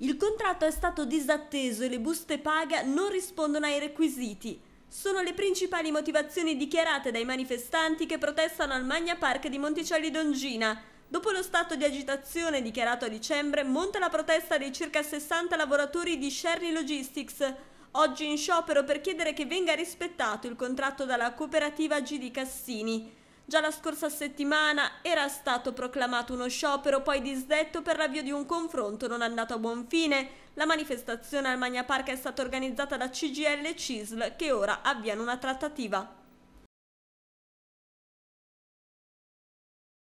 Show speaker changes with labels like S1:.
S1: Il contratto è stato disatteso e le buste paga non rispondono ai requisiti. Sono le principali motivazioni dichiarate dai manifestanti che protestano al Magna Park di Monticelli Dongina. Dopo lo stato di agitazione dichiarato a dicembre, monta la protesta dei circa 60 lavoratori di Sherry Logistics, oggi in sciopero per chiedere che venga rispettato il contratto dalla cooperativa G di Cassini. Già la scorsa settimana era stato proclamato uno sciopero poi disdetto per l'avvio di un confronto non andato a buon fine. La manifestazione al Magna Park è stata organizzata da CGL e CISL che ora avviano una trattativa.